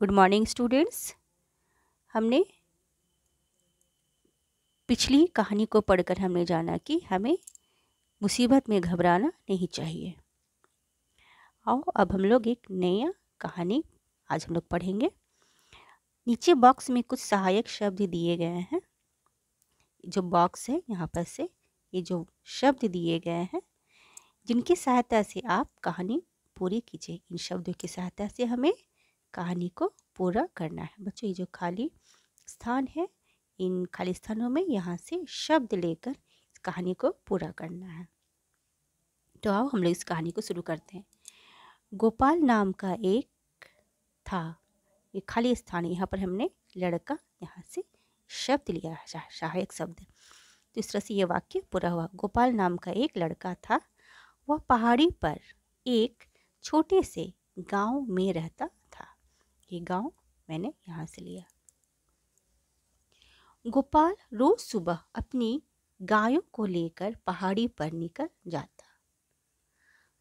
good morning students हमने पिछली कहानी को पढ़कर हमने जाना कि हमें मुसीबत में घबराना नहीं चाहिए आओ अब हम लोग एक नया कहानी आज हम लोग पढ़ेंगे नीचे बॉक्स में कुछ सहायक शब्द दिए गए हैं जो बॉक्स है यहाँ पर से ये जो शब्द दिए गए हैं जिनकी सहायता से आप कहानी पूरी कीजिए इन शब्दों की सहायता से हमें कहानी को पूरा करना है बच्चों ये जो खाली स्थान है इन खाली स्थानों में यहाँ से शब्द लेकर इस कहानी को पूरा करना है तो आओ हम लोग इस कहानी को शुरू करते हैं गोपाल नाम का एक था ये खाली स्थान यहाँ पर हमने लड़का यहाँ से शब्द लिया सहायक शब्द तो इस तरह से ये वाक्य पूरा हुआ गोपाल नाम का एक लड़का था वह पहाड़ी पर एक छोटे से गांव में रहता ये गांव मैंने यहाँ से लिया गोपाल रोज सुबह अपनी गायों को लेकर पहाड़ी पर निकल जाता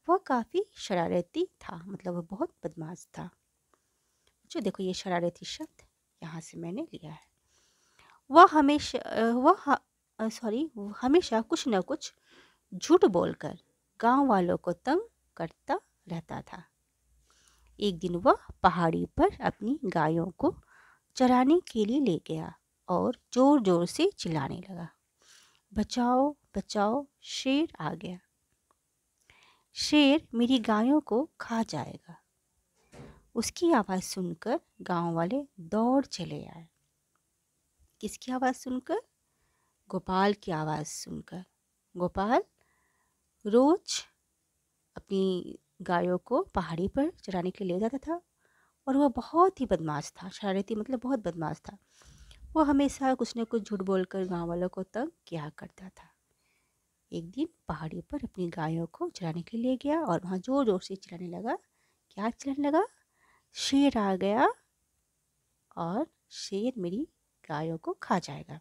वह काफ़ी शरारती था मतलब वह बहुत बदमाश था जो देखो ये शरारती शब्द यहाँ से मैंने लिया है वह हमेशा वह सॉरी हमेशा कुछ न कुछ झूठ बोलकर गांव वालों को तंग करता रहता था एक दिन वह पहाड़ी पर अपनी गायों को चराने के लिए ले गया और ज़ोर ज़ोर से चिल्लाने लगा बचाओ बचाओ शेर आ गया शेर मेरी गायों को खा जाएगा उसकी आवाज़ सुनकर गांव वाले दौड़ चले आए किसकी आवाज़ सुनकर गोपाल की आवाज़ सुनकर गोपाल रोज अपनी गायों को पहाड़ी पर चराने के लिए ले जाता था और वह बहुत ही बदमाश था शरारती मतलब बहुत बदमाश था वो हमेशा कुछ न कुछ झूठ बोलकर गांव वालों को तंग किया करता था एक दिन पहाड़ी पर अपनी गायों को चराने के लिए गया और वहाँ ज़ोर ज़ोर से चलाने लगा क्या चलाने लगा शेर आ गया और शेर मेरी गायों को खा जाएगा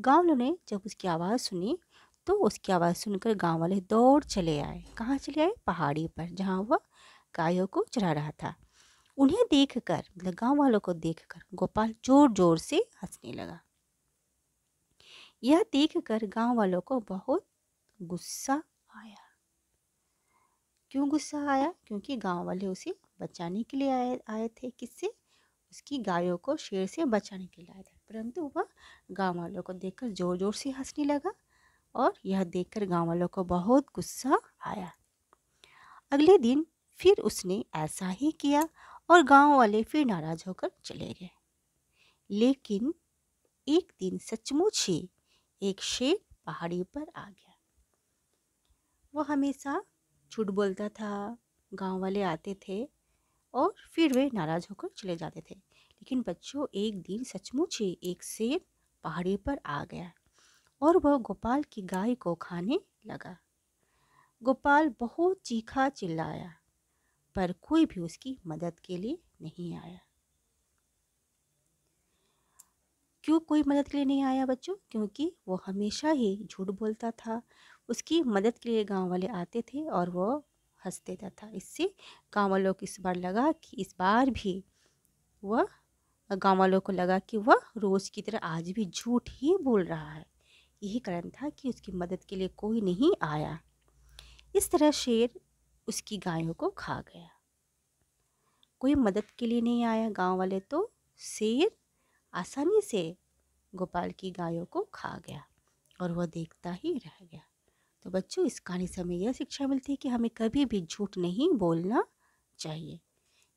गाँव वालों ने जब उसकी आवाज़ सुनी तो उसकी आवाज़ सुनकर गांव वाले दौड़ चले आए कहाँ चले आए पहाड़ी पर जहाँ वह गायों को चरा रहा था उन्हें देखकर मतलब गांव वालों को देखकर गोपाल जोर जोर से हंसने लगा यह देखकर गांव वालों को बहुत गुस्सा आया क्यों गुस्सा आया क्योंकि गांव वाले उसे बचाने के लिए आए आए थे किससे उसकी गायों को शेर से बचाने के लिए आए थे परंतु वह गांव वालों को देखकर जोर जोर से हंसने लगा और यह देखकर गाँव वालों को बहुत गुस्सा आया अगले दिन फिर उसने ऐसा ही किया और गांव वाले फिर नाराज होकर चले गए लेकिन एक दिन सचमुच ही एक शेर पहाड़ी पर आ गया वो हमेशा झूठ बोलता था गांव वाले आते थे और फिर वे नाराज़ होकर चले जाते थे लेकिन बच्चों एक दिन सचमुच ही एक शेर पहाड़ी पर आ गया और वह गोपाल की गाय को खाने लगा गोपाल बहुत चीखा चिल्लाया पर कोई भी उसकी मदद के लिए नहीं आया क्यों कोई मदद के लिए नहीं आया बच्चों क्योंकि वो हमेशा ही झूठ बोलता था उसकी मदद के लिए गांव वाले आते थे और वो हंस देता था इससे गांव वालों को इस बार लगा कि इस बार भी वह गांव वालों को लगा कि वह रोज़ की तरह आज भी झूठ ही बोल रहा है यही कारण था कि उसकी मदद के लिए कोई नहीं आया इस तरह शेर उसकी गायों को खा गया कोई मदद के लिए नहीं आया गांव वाले तो शेर आसानी से गोपाल की गायों को खा गया और वह देखता ही रह गया तो बच्चों इस कहानी से हमें यह शिक्षा मिलती है कि हमें कभी भी झूठ नहीं बोलना चाहिए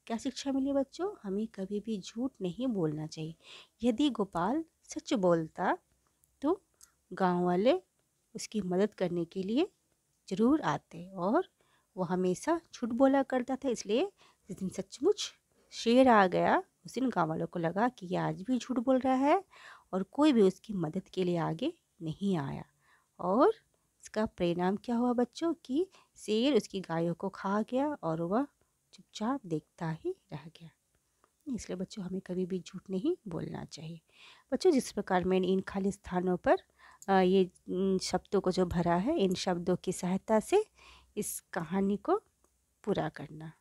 क्या शिक्षा मिली बच्चों हमें कभी भी झूठ नहीं बोलना चाहिए यदि गोपाल सच बोलता तो गांव वाले उसकी मदद करने के लिए ज़रूर आते और वो हमेशा झूठ बोला करता था इसलिए जिस दिन सचमुच शेर आ गया उस दिन गाँव वालों को लगा कि ये आज भी झूठ बोल रहा है और कोई भी उसकी मदद के लिए आगे नहीं आया और इसका परिणाम क्या हुआ बच्चों कि शेर उसकी गायों को खा गया और वह चुपचाप देखता ही रह गया इसलिए बच्चों हमें कभी भी झूठ नहीं बोलना चाहिए बच्चों जिस प्रकार मैंने इन खाली स्थानों पर ये शब्दों को जो भरा है इन शब्दों की सहायता से इस कहानी को पूरा करना